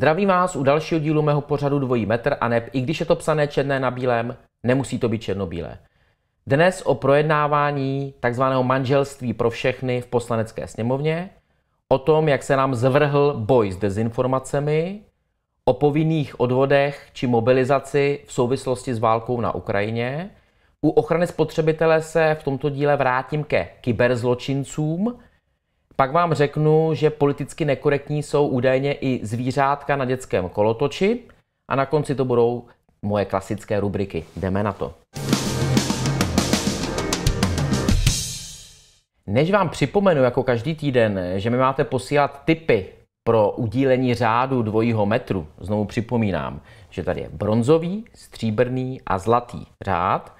Zdravím vás u dalšího dílu mého pořadu Dvojí metr a neb, i když je to psané černé na bílém, nemusí to být černobílé. Dnes o projednávání takzvaného manželství pro všechny v poslanecké sněmovně, o tom, jak se nám zvrhl boj s dezinformacemi, o povinných odvodech či mobilizaci v souvislosti s válkou na Ukrajině. U ochrany spotřebitele se v tomto díle vrátím ke kyberzločincům – pak vám řeknu, že politicky nekorektní jsou údajně i zvířátka na dětském kolotoči a na konci to budou moje klasické rubriky. Jdeme na to. Než vám připomenu, jako každý týden, že mi máte posílat tipy pro udílení řádu dvojího metru, znovu připomínám, že tady je bronzový, stříbrný a zlatý řád –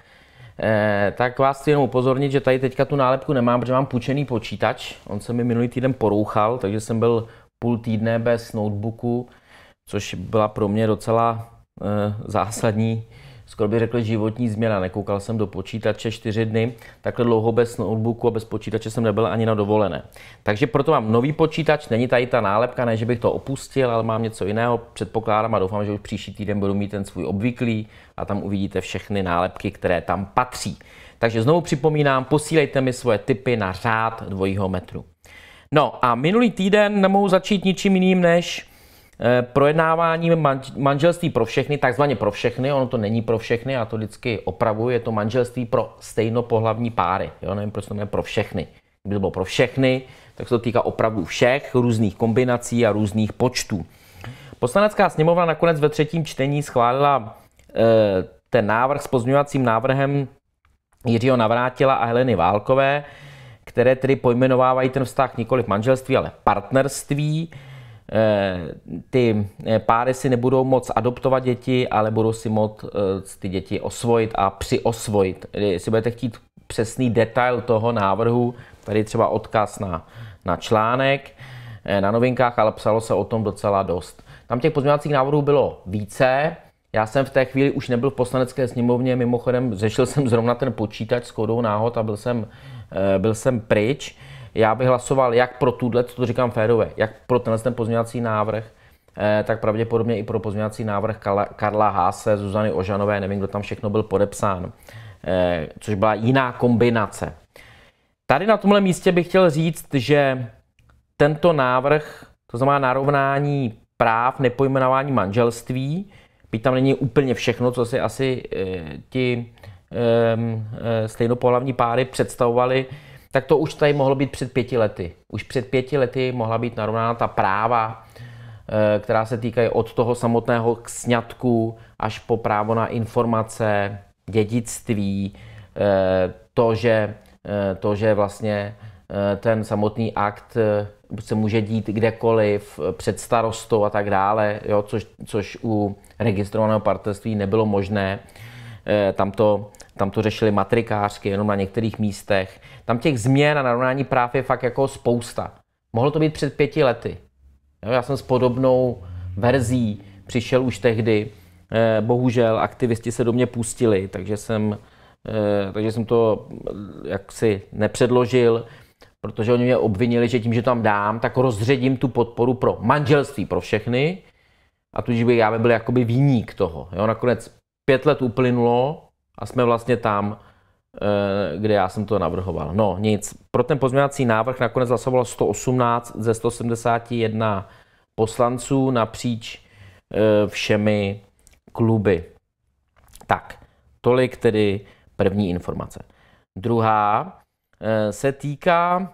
Eh, tak vás chci jenom upozornit, že tady teďka tu nálepku nemám, protože mám půjčený počítač. On se mi minulý týden porouchal, takže jsem byl půl týdne bez notebooku, což byla pro mě docela eh, zásadní skoro bych řekl životní změna. Nekoukal jsem do počítače čtyři dny, takhle dlouho bez notebooku a bez počítače jsem nebyl ani na dovolené. Takže proto mám nový počítač, není tady ta nálepka, ne, že bych to opustil, ale mám něco jiného. Předpokládám a doufám, že už příští týden budu mít ten svůj obvyklý a tam uvidíte všechny nálepky, které tam patří. Takže znovu připomínám, posílejte mi svoje tipy na řád dvojího metru. No a minulý týden nemohu začít ničím jiným než Eh, projednávání manželství pro všechny, takzvaně pro všechny, ono to není pro všechny, a to vždycky opravuje je to manželství pro stejnopohlavní páry. Jo? Nevím, proč to je pro všechny. Kdyby to bylo pro všechny, tak se to týká opravdu všech různých kombinací a různých počtů. Poslanecká sněmovna nakonec ve třetím čtení schválila e, ten návrh s pozměňovacím návrhem Jiřího Navrátila a Heleny Válkové, které tedy pojmenovávají ten vztah nikoli manželství, ale partnerství. Eh, ty eh, páry si nebudou moc adoptovat děti, ale budou si moc eh, ty děti osvojit a přiosvojit. Jestli budete chtít přesný detail toho návrhu, tady třeba odkaz na, na článek, na novinkách, ale psalo se o tom docela dost. Tam těch pozměňovacích návrhů bylo více, já jsem v té chvíli už nebyl v poslanecké sněmovně, mimochodem řešil jsem zrovna ten počítač s kodou náhod a byl jsem, byl jsem pryč. Já bych hlasoval jak pro tuhle, to říkám férové, jak pro tenhle ten pozměňovací návrh, eh, tak pravděpodobně i pro pozměňovací návrh Karla, Karla Háse, Zuzany Ožanové, nevím, kdo tam všechno byl podepsán, eh, což byla jiná kombinace. Tady na tomhle místě bych chtěl říct, že tento návrh, to znamená narovnání práv, nepojmenování manželství, byť tam není úplně všechno, co si asi eh, ti ehm, stejnopohlavní páry představovali, tak to už tady mohlo být před pěti lety. Už před pěti lety mohla být narovnána ta práva, eh, která se týkají od toho samotného k sňatku až po právo na informace, dědictví, eh, to, že, eh, to, že vlastně ten samotný akt se může dít kdekoliv, před starostou a tak dále, jo, což, což u registrovaného partnerství nebylo možné. Tam to, tam to řešili matrikářky jenom na některých místech. Tam těch změn a narovnání práv je fakt jako spousta. Mohlo to být před pěti lety. Jo, já jsem s podobnou verzí přišel už tehdy. Eh, bohužel aktivisti se do mě pustili, takže jsem, eh, takže jsem to eh, jaksi nepředložil, protože oni mě obvinili, že tím, že tam dám, tak rozředím tu podporu pro manželství pro všechny a tudíž by já by byl jakoby výnik toho. Jo, nakonec pět let uplynulo a jsme vlastně tam, Eh, kde já jsem to navrhoval. No nic, pro ten pozměňovací návrh nakonec hlasovalo 118 ze 171 poslanců napříč eh, všemi kluby. Tak, tolik tedy první informace. Druhá eh, se týká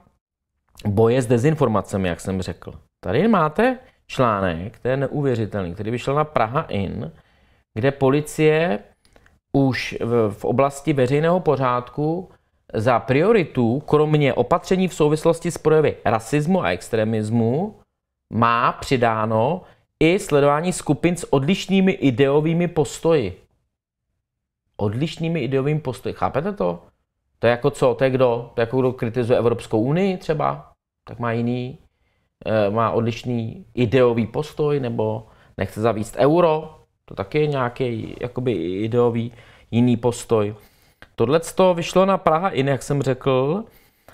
boje s dezinformacemi, jak jsem řekl. Tady máte článek, který je neuvěřitelný, který vyšel na Praha In, kde policie už v, v oblasti veřejného pořádku za prioritu, kromě opatření v souvislosti s projevy rasismu a extremismu, má přidáno i sledování skupin s odlišnými ideovými postoji. Odlišnými ideovými postoji. Chápete to? To je jako co? To je kdo? To je jako kdo kritizuje Evropskou unii třeba? Tak má jiný, eh, má odlišný ideový postoj, nebo nechce zavíst euro, to taky je nějaký jakoby ideový jiný postoj. Tohle to vyšlo na Praha in, jak jsem řekl,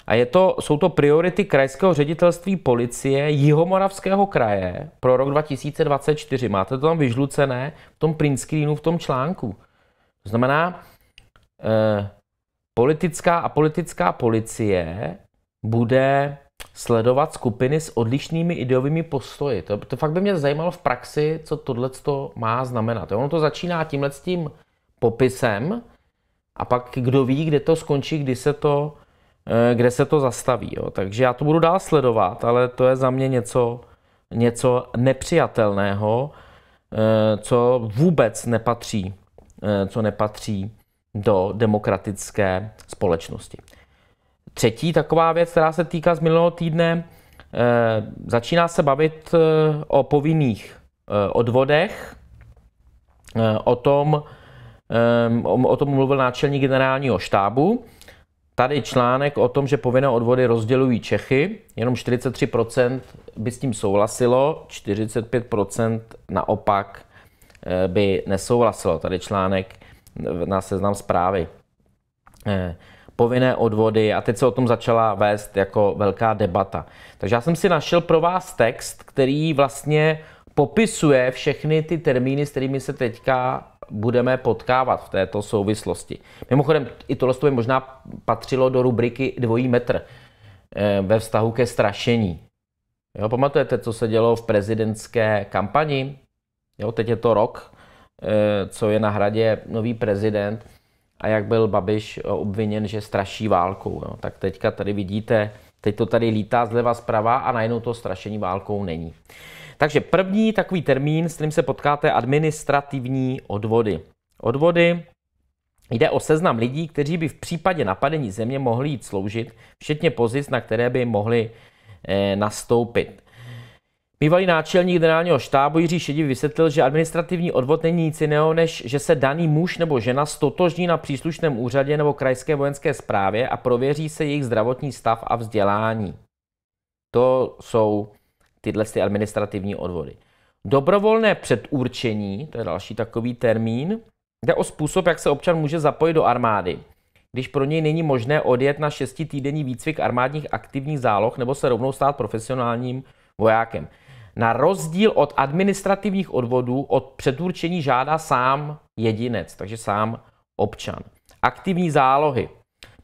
a je to, jsou to priority krajského ředitelství policie Jihomoravského kraje pro rok 2024. Máte to tam vyžlucené v tom print screenu, v tom článku. To znamená, eh, politická a politická policie bude sledovat skupiny s odlišnými ideovými postoji. To, to fakt by mě zajímalo v praxi, co tohle má znamenat. Ono to začíná tímhle s tím popisem a pak kdo ví, kde to skončí, kdy se to, eh, kde se to zastaví. Jo. Takže já to budu dál sledovat, ale to je za mě něco, něco nepřijatelného, eh, co vůbec nepatří, eh, co nepatří do demokratické společnosti. Třetí taková věc, která se týká z minulého týdne, eh, začíná se bavit eh, o povinných eh, odvodech, o tom, o tom mluvil náčelník generálního štábu. Tady článek o tom, že povinné odvody rozdělují Čechy, jenom 43% by s tím souhlasilo, 45% naopak by nesouhlasilo. Tady článek na seznam zprávy povinné odvody a teď se o tom začala vést jako velká debata. Takže já jsem si našel pro vás text, který vlastně popisuje všechny ty termíny, s kterými se teďka budeme potkávat v této souvislosti. Mimochodem, i tohle by možná patřilo do rubriky dvojí metr eh, ve vztahu ke strašení. Jo, pamatujete, co se dělo v prezidentské kampani? Jo, teď je to rok, eh, co je na hradě nový prezident a jak byl Babiš eh, obviněn, že straší válkou. Jo. Tak teďka tady vidíte, teď to tady lítá zleva zprava a najednou to strašení válkou není. Takže první takový termín, s kterým se potkáte, administrativní odvody. Odvody Jde o seznam lidí, kteří by v případě napadení země mohli jít sloužit, včetně pozic, na které by mohli eh, nastoupit. Bývalý náčelník generálního štábu Jiří Šedivý vysvětlil, že administrativní odvod není nic jiného, než že se daný muž nebo žena stotožní na příslušném úřadě nebo krajské vojenské správě a prověří se jejich zdravotní stav a vzdělání. To jsou tyhle ty administrativní odvody. Dobrovolné předurčení, to je další takový termín, jde o způsob, jak se občan může zapojit do armády, když pro něj není možné odjet na šestitýdenní výcvik armádních aktivních záloh nebo se rovnou stát profesionálním vojákem. Na rozdíl od administrativních odvodů od předurčení žádá sám jedinec, takže sám občan. Aktivní zálohy.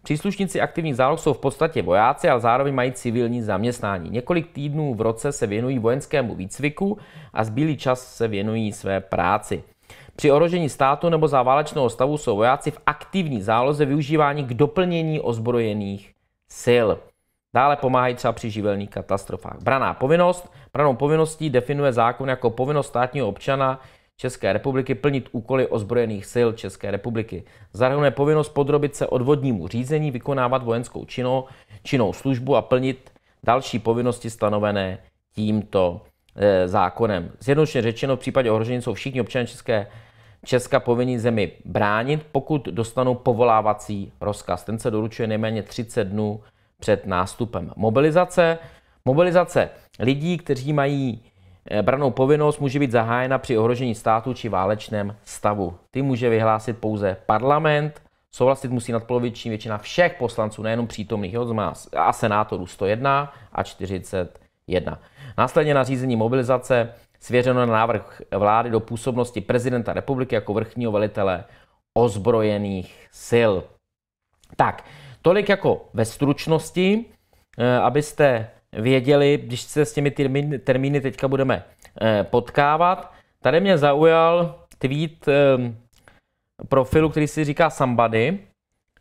Příslušníci aktivních záloh jsou v podstatě vojáci, ale zároveň mají civilní zaměstnání. Několik týdnů v roce se věnují vojenskému výcviku a zbylý čas se věnují své práci. Při ohrožení státu nebo za válečného stavu jsou vojáci v aktivní záloze využíváni k doplnění ozbrojených sil. Dále pomáhají třeba při živelních katastrofách. Braná povinnost. Branou povinností definuje zákon jako povinnost státního občana České republiky plnit úkoly ozbrojených sil České republiky. Zahrnuje povinnost podrobit se odvodnímu řízení, vykonávat vojenskou činu, činnou službu a plnit další povinnosti stanovené tímto e, zákonem. Zjednodušeně řečeno, v případě ohrožení jsou všichni občané České Česka povinni zemi bránit, pokud dostanou povolávací rozkaz. Ten se doručuje nejméně 30 dnů před nástupem mobilizace. Mobilizace lidí, kteří mají eh, branou povinnost, může být zahájena při ohrožení státu či válečném stavu. Ty může vyhlásit pouze parlament, souhlasit musí nadpoloviční většina všech poslanců, nejenom přítomných, jo, a senátorů 101 a 41. Následně nařízení mobilizace svěřeno na návrh vlády do působnosti prezidenta republiky jako vrchního velitele ozbrojených sil. Tak, Tolik jako ve stručnosti, eh, abyste věděli, když se s těmi termíny termíny teďka budeme eh, potkávat. Tady mě zaujal tweet ehm, profilu, který si říká Sambady,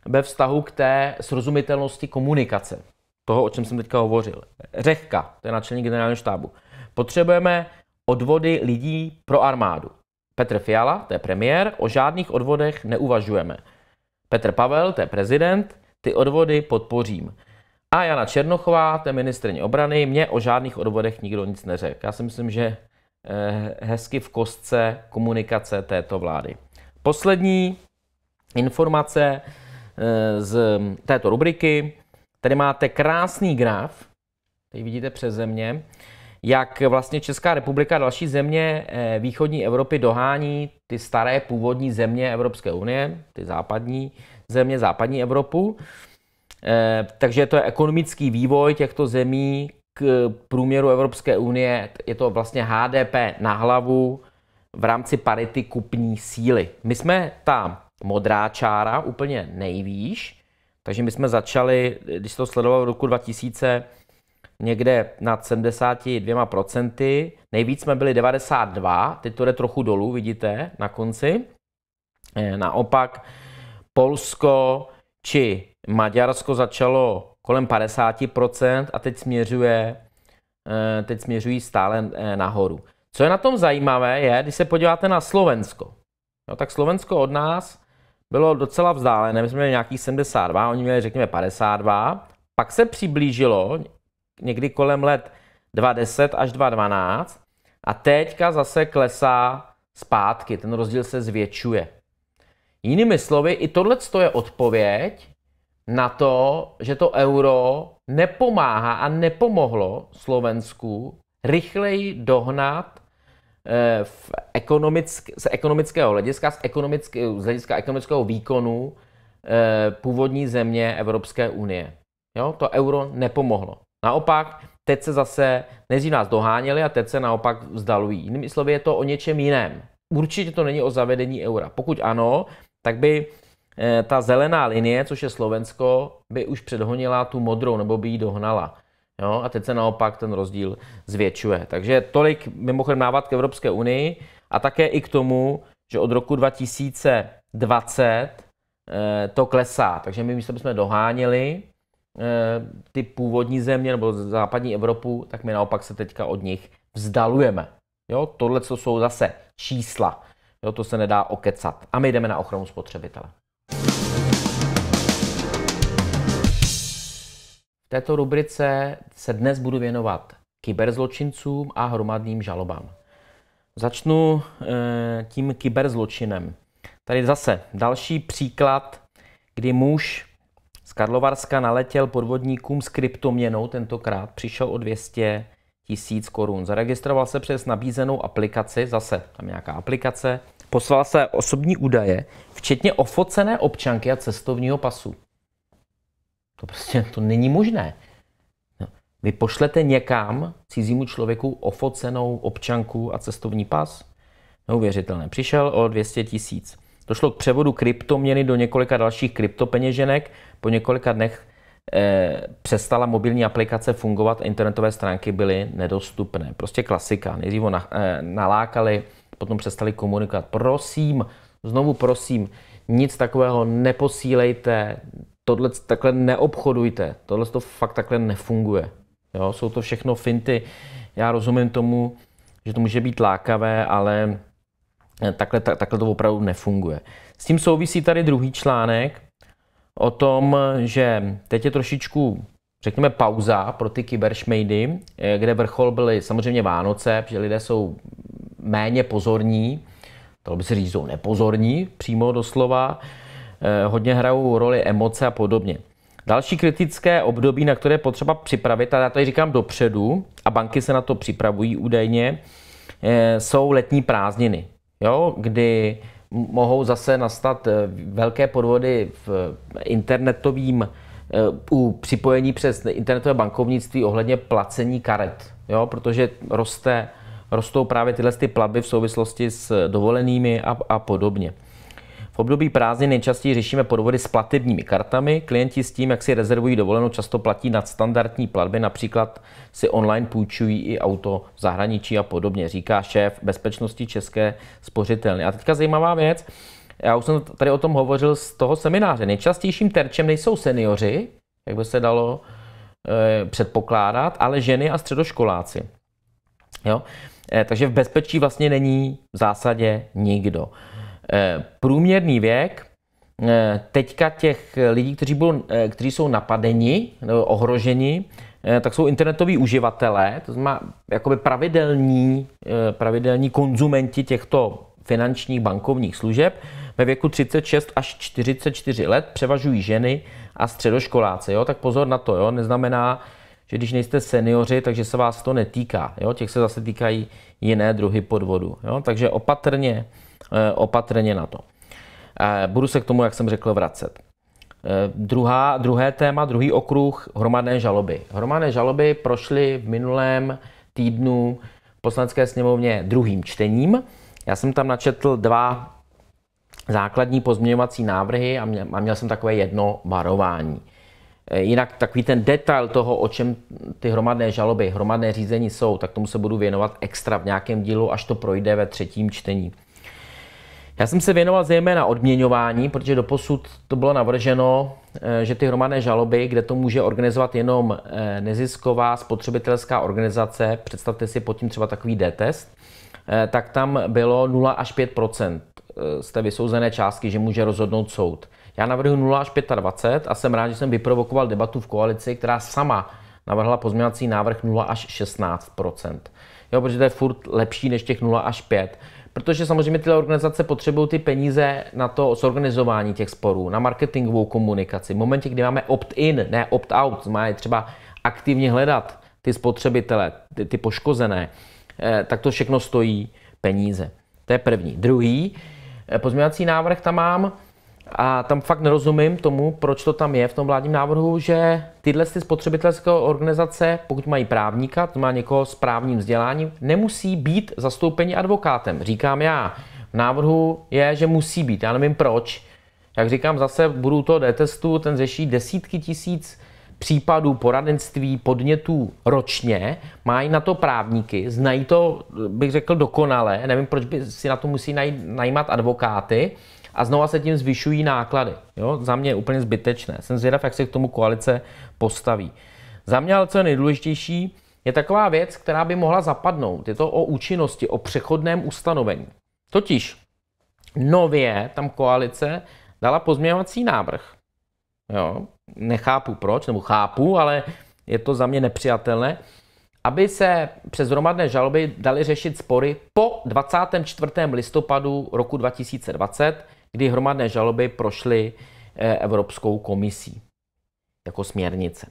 ve vztahu k té srozumitelnosti komunikace. Toho, o čem jsem teďka hovořil. Řehka, to je náčelník generálního štábu. Potřebujeme odvody lidí pro armádu. Petr Fiala, to je premiér, o žádných odvodech neuvažujeme. Petr Pavel, to je prezident, ty odvody podpořím. A Jana Černochová, to ministrně obrany, mě o žádných odvodech nikdo nic neřekl. Já si myslím, že eh, hezky v kostce komunikace této vlády. Poslední informace eh, z této rubriky. Tady máte krásný graf, tady vidíte přes země, jak vlastně Česká republika a další země eh, východní Evropy dohání ty staré původní země Evropské unie, ty západní země západní Evropu. Eh, takže to je ekonomický vývoj těchto zemí k průměru Evropské unie. Je to vlastně HDP na hlavu v rámci parity kupní síly. My jsme ta modrá čára úplně nejvýš, takže my jsme začali, když to sledoval v roku 2000, někde nad 72%. Nejvíc jsme byli 92, teď to jde trochu dolů, vidíte, na konci. Eh, naopak Polsko či Maďarsko začalo kolem 50% a teď směřuje, eh, teď směřují stále eh, nahoru. Co je na tom zajímavé je, když se podíváte na Slovensko, no, tak Slovensko od nás bylo docela vzdálené, my jsme měli nějakých 72, oni měli řekněme 52, pak se přiblížilo někdy kolem let 2010 až 2012 a teďka zase klesá zpátky, ten rozdíl se zvětšuje. Jinými slovy, i tohle je odpověď na to, že to euro nepomáhá a nepomohlo Slovensku rychleji dohnat eh, v ekonomick, z ekonomického hlediska, z, ekonomicky, z hlediska ekonomického výkonu eh, původní země Evropské unie. Jo? To euro nepomohlo. Naopak, teď se zase nejdřív nás doháněli a teď se naopak vzdalují. Jinými slovy je to o něčem jiném. Určitě to není o zavedení eura. Pokud ano, tak by eh, ta zelená linie, což je Slovensko, by už předhonila tu modrou nebo by ji dohnala. Jo? A teď se naopak ten rozdíl zvětšuje. Takže tolik mimochodem návat k Evropské unii a také i k tomu, že od roku 2020 eh, to klesá. Takže my místo, jsme doháněli eh, ty původní země nebo západní Evropu, tak my naopak se teďka od nich vzdalujeme. Jo, tohle jsou zase čísla. Jo, to se nedá okecat. A my jdeme na ochranu spotřebitele. V této rubrice se dnes budu věnovat kyberzločincům a hromadným žalobám. Začnu e, tím kyberzločinem. Tady zase další příklad, kdy muž z Karlovarska naletěl podvodníkům s kryptoměnou tentokrát, přišel o 200 tisíc korun. Zaregistroval se přes nabízenou aplikaci, zase tam nějaká aplikace, poslal se osobní údaje, včetně ofocené občanky a cestovního pasu. To prostě to není možné. No. Vy pošlete někam cizímu člověku ofocenou občanku a cestovní pas? Neuvěřitelné. Přišel o 200 tisíc. Došlo k převodu kryptoměny do několika dalších kryptopeněženek. Po několika dnech Eh, přestala mobilní aplikace fungovat a internetové stránky byly nedostupné. Prostě klasika. Nejdřív ho eh, nalákali, potom přestali komunikovat. Prosím, znovu prosím, nic takového neposílejte, tohle takhle neobchodujte, tohle to fakt takhle nefunguje. Jo, jsou to všechno finty. Já rozumím tomu, že to může být lákavé, ale eh, takhle, tak, takhle to opravdu nefunguje. S tím souvisí tady druhý článek, o tom, že teď je trošičku řekněme, pauza pro ty kyberšmejdy, eh, kde vrchol byly samozřejmě Vánoce, že lidé jsou méně pozorní, to by se říct, jsou nepozorní, přímo doslova, eh, hodně hrajou roli emoce a podobně. Další kritické období, na které je potřeba připravit, a já tady říkám dopředu, a banky se na to připravují údajně, eh, jsou letní prázdniny, jo, kdy mohou zase nastat eh, velké podvody v internetovým eh, u připojení přes internetové bankovnictví ohledně placení karet, jo? protože roste, rostou právě tyhle ty platby v souvislosti s dovolenými a, a podobně. V období prázdnin nejčastěji řešíme podvody s platebními kartami. Klienti s tím, jak si rezervují dovolenou, často platí nadstandardní platby, například si online půjčují i auto v zahraničí a podobně, říká šéf bezpečnosti České spořitelny. A teďka zajímavá věc, já už jsem tady o tom hovořil z toho semináře. Nejčastějším terčem nejsou seniori, jak by se dalo e, předpokládat, ale ženy a středoškoláci. Jo? E, takže v bezpečí vlastně není v zásadě nikdo. Eh, průměrný věk eh, teďka těch lidí, kteří, byl, eh, kteří jsou napadeni nebo ohroženi, tak jsou internetoví uživatelé, to znamená jakoby pravidelní, pravidelní konzumenti těchto finančních bankovních služeb. Ve věku 36 až 44 let převažují ženy a středoškoláci. Jo? Tak pozor na to, jo? neznamená, že když nejste seniori, takže se vás to netýká. Jo? Těch se zase týkají jiné druhy podvodu. Jo? Takže opatrně, Eh, opatrně na to. Eh, budu se k tomu, jak jsem řekl, vracet. Eh, druhá, druhé téma, druhý okruh, hromadné žaloby. Hromadné žaloby prošly v minulém týdnu v poslanecké sněmovně druhým čtením. Já jsem tam načetl dva základní pozměňovací návrhy a měl, a měl jsem takové jedno varování. Jinak takový ten detail toho, o čem ty hromadné žaloby, hromadné řízení jsou, tak tomu se budu věnovat extra v nějakém dílu, až to projde ve třetím čtení. Já jsem se věnoval zejména odměňování, protože doposud to bylo navrženo, eh, že ty hromadné žaloby, kde to může organizovat jenom eh, nezisková spotřebitelská organizace, představte si pod tím třeba takový D-test, eh, tak tam bylo 0 až 5 z té vysouzené částky, že může rozhodnout soud. Já navrhuji 0 až 25 a jsem rád, že jsem vyprovokoval debatu v koalici, která sama navrhla pozměňovací návrh 0 až 16 Jo, protože to je furt lepší než těch 0 až 5 protože samozřejmě tyhle organizace potřebují ty peníze na to zorganizování těch sporů, na marketingovou komunikaci. V momentě, kdy máme opt-in, ne opt-out, má je třeba aktivně hledat ty spotřebitele, ty, ty poškozené, eh, tak to všechno stojí peníze. To je první. Druhý eh, pozměňovací návrh tam mám, a tam fakt nerozumím tomu, proč to tam je v tom vládním návrhu, že tyhle ty spotřebitelské organizace, pokud mají právníka, to má někoho s právním vzděláním, nemusí být zastoupeni advokátem. Říkám já, v návrhu je, že musí být, já nevím proč. Jak říkám, zase budu to detestu, ten řeší desítky tisíc případů poradenství, podnětů ročně, mají na to právníky, znají to, bych řekl, dokonale, nevím, proč by si na to musí naj, najímat advokáty, a znova se tím zvyšují náklady. Jo? Za mě je úplně zbytečné. Jsem zvědav, jak se k tomu koalice postaví. Za mě ale co je nejdůležitější, je taková věc, která by mohla zapadnout. Je to o účinnosti, o přechodném ustanovení. Totiž nově tam koalice dala pozměňovací návrh. Jo, nechápu proč, nebo chápu, ale je to za mě nepřijatelné, aby se přes hromadné žaloby dali řešit spory po 24. listopadu roku 2020, kdy hromadné žaloby prošly eh, Evropskou komisí jako směrnice.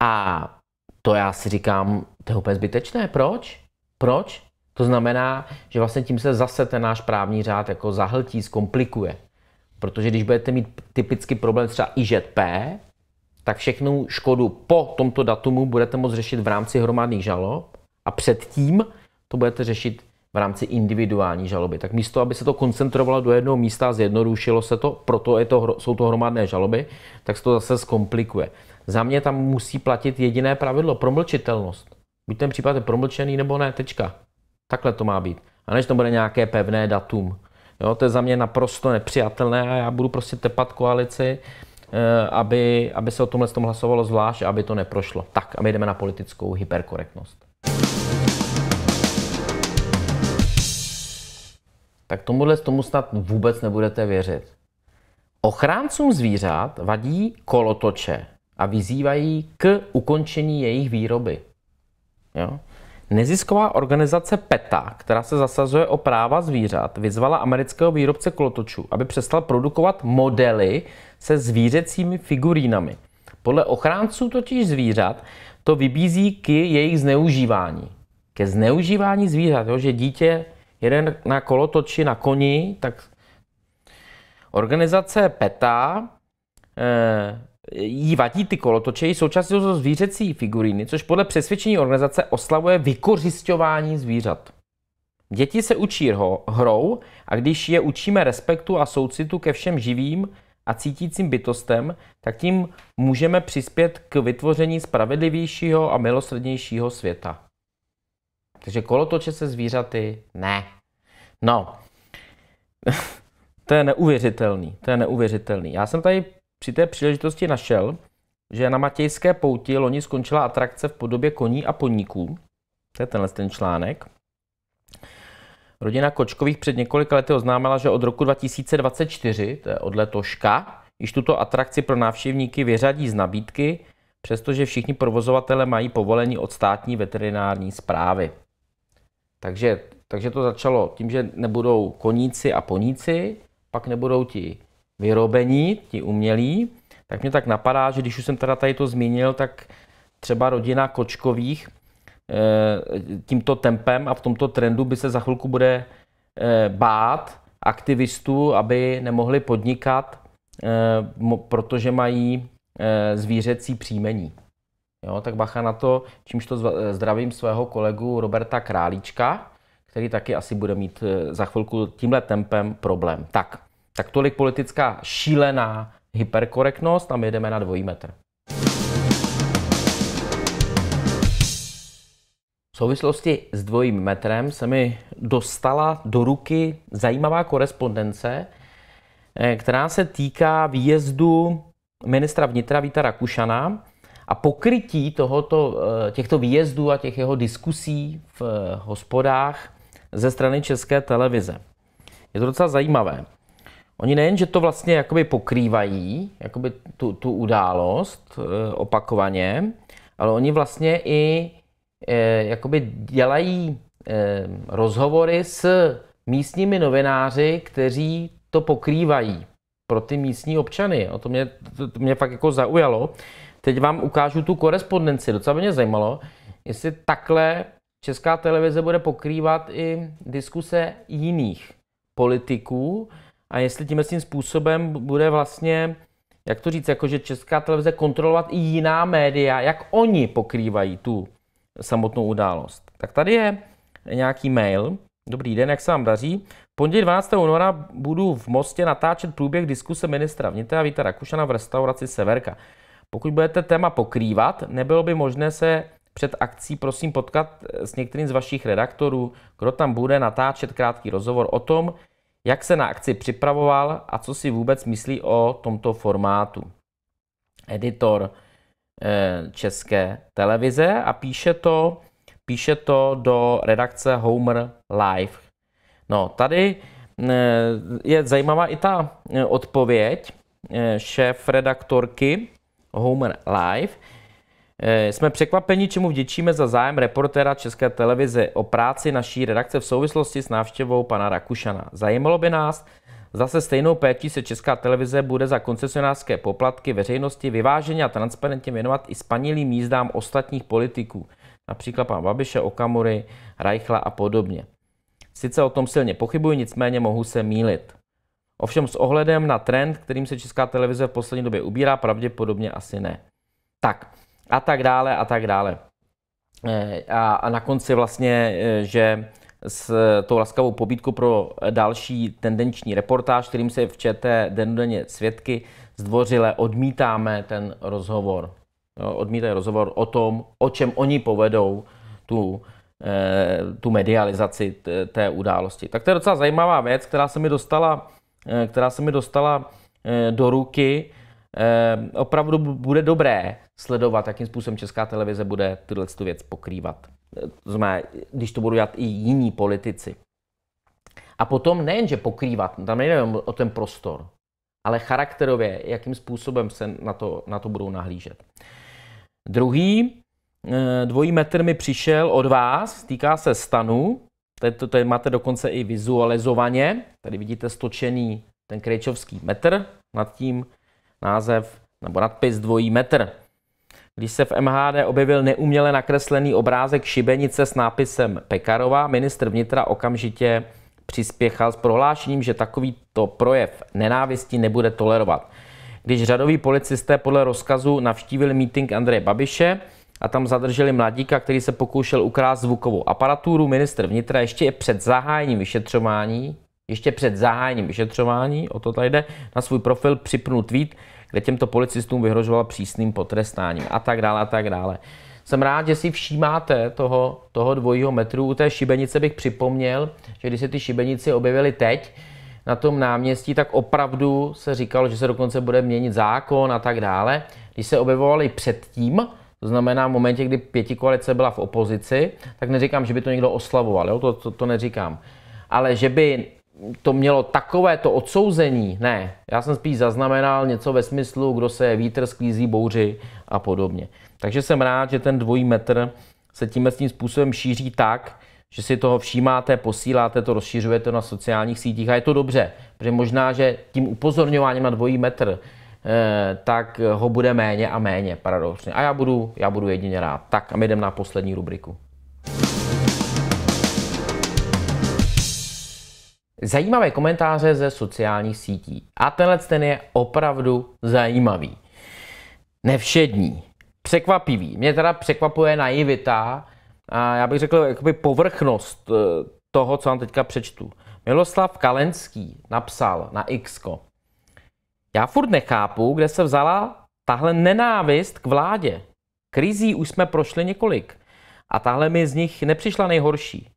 A to já si říkám, to je úplně zbytečné. Proč? Proč? To znamená, že vlastně tím se zase ten náš právní řád jako zahltí, zkomplikuje. Protože když budete mít typicky problém třeba IŽP, tak všechnu škodu po tomto datumu budete moct řešit v rámci hromadných žalob a předtím to budete řešit v rámci individuální žaloby. Tak místo, aby se to koncentrovalo do jednoho místa zjednodušilo se to, proto je to, jsou to hromadné žaloby, tak se to zase zkomplikuje. Za mě tam musí platit jediné pravidlo, promlčitelnost. Buď ten případ je promlčený nebo ne, tečka. Takhle to má být. A než to bude nějaké pevné datum. Jo, to je za mě naprosto nepřijatelné a já budu prostě tepat koalici, eh, aby, aby se o tomhle tom hlasovalo zvlášť a aby to neprošlo. Tak, a my jdeme na politickou hyperkorektnost. tak tomuhle tomu snad vůbec nebudete věřit. Ochráncům zvířat vadí kolotoče a vyzývají k ukončení jejich výroby. Jo? Nezisková organizace PETA, která se zasazuje o práva zvířat, vyzvala amerického výrobce kolotočů, aby přestal produkovat modely se zvířecími figurínami. Podle ochránců totiž zvířat to vybízí k jejich zneužívání. Ke zneužívání zvířat, jo? že dítě jeden na kolotoči na koni, tak organizace PETA eh, jí vadí ty kolotoče, jí současně jsou zvířecí figuríny, což podle přesvědčení organizace oslavuje vykořišťování zvířat. Děti se učí ho, hrou a když je učíme respektu a soucitu ke všem živým a cítícím bytostem, tak tím můžeme přispět k vytvoření spravedlivějšího a milosrdnějšího světa. Takže kolotoče se zvířaty ne. No, to je neuvěřitelný, to je neuvěřitelný. Já jsem tady při té příležitosti našel, že na Matějské pouti loni skončila atrakce v podobě koní a poníků. To je tenhle ten článek. Rodina Kočkových před několika lety oznámila, že od roku 2024, to je od letoška, již tuto atrakci pro návštěvníky vyřadí z nabídky, přestože všichni provozovatele mají povolení od státní veterinární zprávy. Takže takže to začalo tím, že nebudou koníci a poníci, pak nebudou ti vyrobení, ti umělí. Tak mě tak napadá, že když už jsem teda tady to zmínil, tak třeba rodina kočkových eh, tímto tempem a v tomto trendu by se za chvilku bude eh, bát aktivistů, aby nemohli podnikat, eh, protože mají zvířecí příjmení. Jo, tak bacha na to, čímž to zdravím svého kolegu Roberta Králíčka, který taky asi bude mít eh, za chvilku tímhle tempem problém. Tak, tak tolik politická šílená hyperkorektnost a my jdeme na dvojí metr. V souvislosti s dvojím metrem se mi dostala do ruky zajímavá korespondence, eh, která se týká výjezdu ministra vnitra Víta Rakušana a pokrytí tohoto, eh, těchto výjezdů a těch jeho diskusí v hospodách ze strany České televize. Je to docela zajímavé. Oni nejen, že to vlastně jakoby pokrývají, jakoby tu, tu událost eh, opakovaně, ale oni vlastně i eh, jakoby dělají eh, rozhovory s místními novináři, kteří to pokrývají pro ty místní občany. O to mě, to, mě fakt jako zaujalo. Teď vám ukážu tu korespondenci. Docela mě zajímalo, jestli takhle Česká televize bude pokrývat i diskuse jiných politiků a jestli tímhle tím způsobem bude vlastně, jak to říct, jakože Česká televize kontrolovat i jiná média, jak oni pokrývají tu samotnou událost. Tak tady je nějaký mail. Dobrý den, jak se vám daří? Pondělí 12. února budu v Mostě natáčet průběh diskuse ministra vnitra Víta Rakušana v restauraci Severka. Pokud budete téma pokrývat, nebylo by možné se před akcí prosím potkat eh, s některým z vašich redaktorů, kdo tam bude natáčet krátký rozhovor o tom, jak se na akci připravoval a co si vůbec myslí o tomto formátu. Editor eh, České televize a píše to, píše to do redakce Homer Live. No, tady eh, je zajímavá i ta odpověď šéf redaktorky Homer Live, Eh, jsme překvapeni, čemu vděčíme za zájem reportéra České televize o práci naší redakce v souvislosti s návštěvou pana Rakušana. Zajímalo by nás, Zase stejnou péčí se Česká televize bude za koncesionářské poplatky veřejnosti vyváženě a transparentně věnovat i spanilým jízdám ostatních politiků, například pan Babiše, Okamury, Rajchla a podobně. Sice o tom silně pochybuji, nicméně mohu se mílit. Ovšem s ohledem na trend, kterým se Česká televize v poslední době ubírá, pravděpodobně asi ne. Tak, a tak dále a tak dále. Eh, a, a na konci vlastně, eh, že s eh, tou laskavou pobídkou pro další tendenční reportáž, kterým se v ČT denodenně svědky zdvořile odmítáme ten rozhovor. Odmítají rozhovor o tom, o čem oni povedou tu, tu medializaci té události. Tak to je docela zajímavá věc, která se mi dostala, která se mi dostala do ruky. Opravdu bude dobré sledovat, jakým způsobem česká televize bude tuhle tu věc pokrývat. To znamená, když to budou dělat i jiní politici. A potom nejenže pokrývat, tam nejde o ten prostor, ale charakterově, jakým způsobem se na to, na to budou nahlížet. Druhý eh, dvojí metr mi přišel od vás, týká se stanu, Tady, to, máte dokonce i vizualizovaně. Tady vidíte stočený ten krejčovský metr, nad tím název nebo nadpis dvojí metr. Když se v MHD objevil neuměle nakreslený obrázek šibenice s nápisem Pekarova, ministr vnitra okamžitě přispěchal s prohlášením, že takovýto projev nenávisti nebude tolerovat. Když řadoví policisté podle rozkazu navštívili meeting Andreje Babiše a tam zadrželi mladíka, který se pokoušel ukrást zvukovou aparaturu, ministr vnitra ještě je před zahájením vyšetřování, ještě před zahájením vyšetřování, o to tady jde, na svůj profil připnul tweet, kde těmto policistům vyhrožoval přísným potrestáním a tak dále a tak dále. Jsem rád, že si všímáte toho, toho dvojího metru. U té šibenice bych připomněl, že když se ty šibenice objevily teď na tom náměstí, tak opravdu se říkalo, že se dokonce bude měnit zákon a tak dále. Když se objevovaly předtím, to znamená, v momentě, kdy pěti koalice byla v opozici, tak neříkám, že by to někdo oslavoval, jo? To, to, to neříkám. Ale že by to mělo takové to odsouzení, ne. Já jsem spíš zaznamenal něco ve smyslu, kdo se vítr sklízí bouři a podobně. Takže jsem rád, že ten dvojí metr se tímhle tím způsobem šíří tak, že si toho všímáte, posíláte to, rozšiřujete na sociálních sítích a je to dobře, protože možná, že tím upozorňováním na dvojí metr eh, tak ho bude méně a méně paradoxně. A já budu, já budu jedině rád. Tak a my jdeme na poslední rubriku. zajímavé komentáře ze sociálních sítí. A tenhle ten je opravdu zajímavý. Nevšední. Překvapivý. Mě teda překvapuje naivita a já bych řekl jakoby povrchnost eh, toho, co vám teďka přečtu. Miloslav Kalenský napsal na Xko. Já furt nechápu, kde se vzala tahle nenávist k vládě. Krizí už jsme prošli několik a tahle mi z nich nepřišla nejhorší.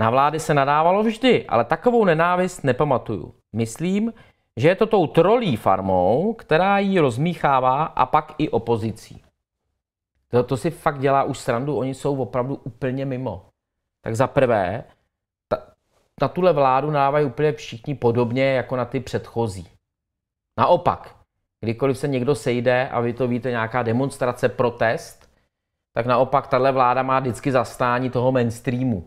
Na vlády se nadávalo vždy, ale takovou nenávist nepamatuju. Myslím, že je to tou trolí farmou, která ji rozmíchává a pak i opozicí. To, to si fakt dělá už srandu, oni jsou opravdu úplně mimo. Tak za prvé, ta, na tuhle vládu nadávají úplně všichni podobně jako na ty předchozí. Naopak, kdykoliv se někdo sejde a vy to víte, nějaká demonstrace, protest, tak naopak tahle vláda má vždycky zastání toho mainstreamu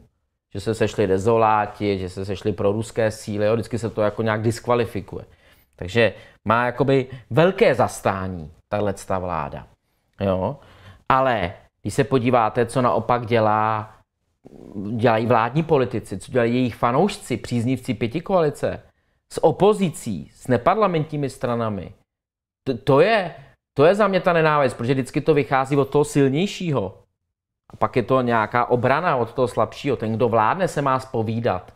že se sešli dezoláti, že se sešli pro ruské síly, jo, vždycky se to jako nějak diskvalifikuje. Takže má jakoby velké zastání tahle vláda. Jo? Ale když se podíváte, co naopak dělá, dělají vládní politici, co dělají jejich fanoušci, příznivci pěti koalice, s opozicí, s neparlamentními stranami, to, to je to je za mě ta nenávist, protože vždycky to vychází od toho silnějšího. A pak je to nějaká obrana od toho slabšího. Ten, kdo vládne, se má spovídat.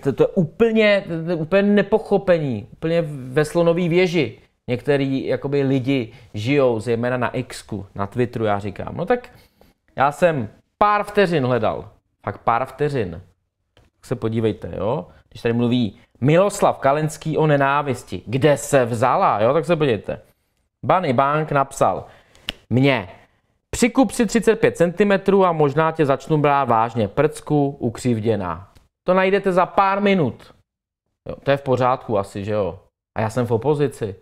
To, to je úplně, to úplně nepochopení, úplně ve slonový věži. Některý jakoby, lidi žijou, zejména na X, na Twitteru, já říkám. No tak já jsem pár vteřin hledal. Fakt pár vteřin. Tak se podívejte, jo. Když tady mluví Miloslav Kalenský o nenávisti. Kde se vzala, jo, tak se podívejte. Bunny Bank napsal, mě Přikup si 35 cm a možná tě začnu brát vážně prcku, ukřivděná. To najdete za pár minut. Jo, to je v pořádku asi, že jo? A já jsem v opozici.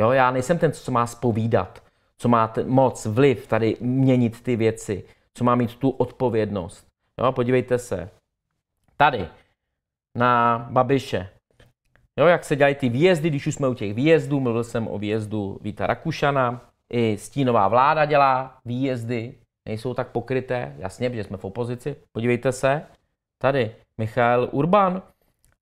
Jo, já nejsem ten, co má spovídat, co má t- moc, vliv tady měnit ty věci, co má mít tu odpovědnost. Jo, podívejte se. Tady, na Babiše. Jo, jak se dělají ty výjezdy, když už jsme u těch výjezdů, mluvil jsem o výjezdu Víta Rakušana, i stínová vláda dělá výjezdy, nejsou tak pokryté, jasně, protože jsme v opozici. Podívejte se, tady Michal Urban.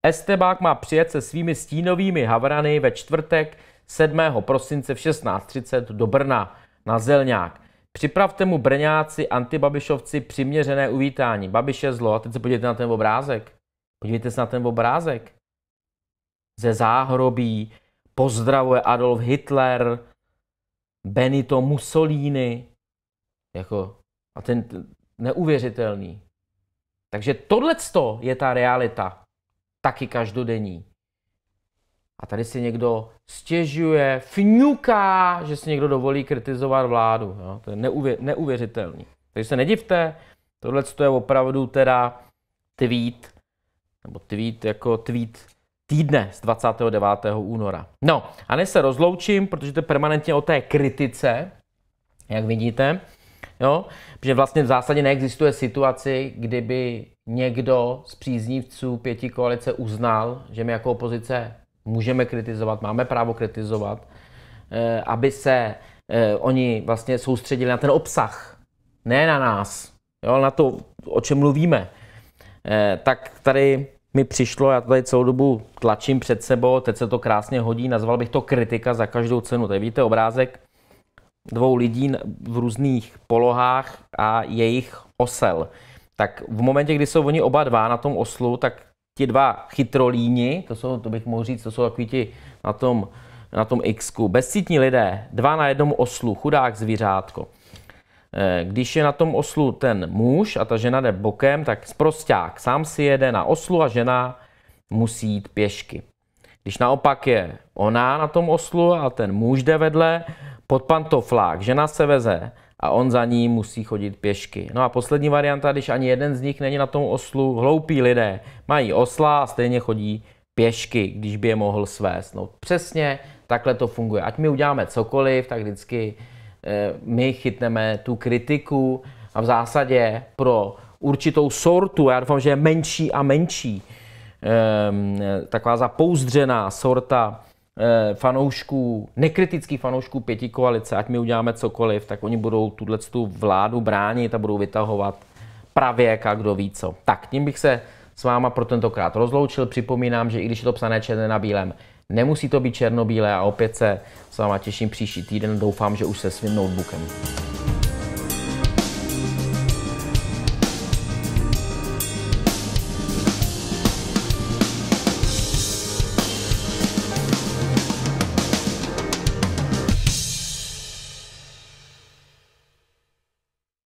Estebák má přijet se svými stínovými havrany ve čtvrtek 7. prosince v 16.30 do Brna na Zelňák. Připravte mu brňáci, antibabišovci přiměřené uvítání. Babiše zlo, a teď se podívejte na ten obrázek. Podívejte se na ten obrázek. Ze záhrobí pozdravuje Adolf Hitler, Benito Mussolini, jako, a ten neuvěřitelný. Takže tohle je ta realita, taky každodenní. A tady si někdo stěžuje, fňuká, že si někdo dovolí kritizovat vládu. Jo? To je neuvě- neuvěřitelný. Takže se nedivte, tohle je opravdu teda tweet, nebo tweet jako tweet týdne z 29. února. No a než se rozloučím, protože to je permanentně o té kritice, jak vidíte, jo, že vlastně v zásadě neexistuje situaci, kdyby někdo z příznivců pěti koalice uznal, že my jako opozice můžeme kritizovat, máme právo kritizovat, eh, aby se eh, oni vlastně soustředili na ten obsah, ne na nás, jo, na to, o čem mluvíme. Eh, tak tady mi přišlo, já to tady celou dobu tlačím před sebou, teď se to krásně hodí, nazval bych to kritika za každou cenu. Tady vidíte obrázek dvou lidí v různých polohách a jejich osel. Tak v momentě, kdy jsou oni oba dva na tom oslu, tak ti dva chytrolíni, to jsou, to bych mohl říct, to jsou takový ti na tom, na tom X-ku, bezcitní lidé, dva na jednom oslu, chudák zvířátko. Eh, když je na tom oslu ten muž a ta žena jde bokem, tak zprosták sám si jede na oslu a žena musí jít pěšky. Když naopak je ona na tom oslu a ten muž jde vedle, pod pantoflák žena se veze a on za ní musí chodit pěšky. No a poslední varianta, když ani jeden z nich není na tom oslu, hloupí lidé mají osla a stejně chodí pěšky, když by je mohl svést. No přesně takhle to funguje. Ať my uděláme cokoliv, tak vždycky Eh, my chytneme tu kritiku a v zásadě pro určitou sortu, já doufám, že je menší a menší, ehm, taková zapouzdřená sorta eh, fanoušků, nekritických fanoušků pěti koalice, ať my uděláme cokoliv, tak oni budou tuhle tu vládu bránit a budou vytahovat pravěk a kdo ví co. Tak, tím bych se s váma pro tentokrát rozloučil. Připomínám, že i když je to psané černé na bílém, Nemusí to být černobílé a opět se s váma těším příští týden. Doufám, že už se svým notebookem.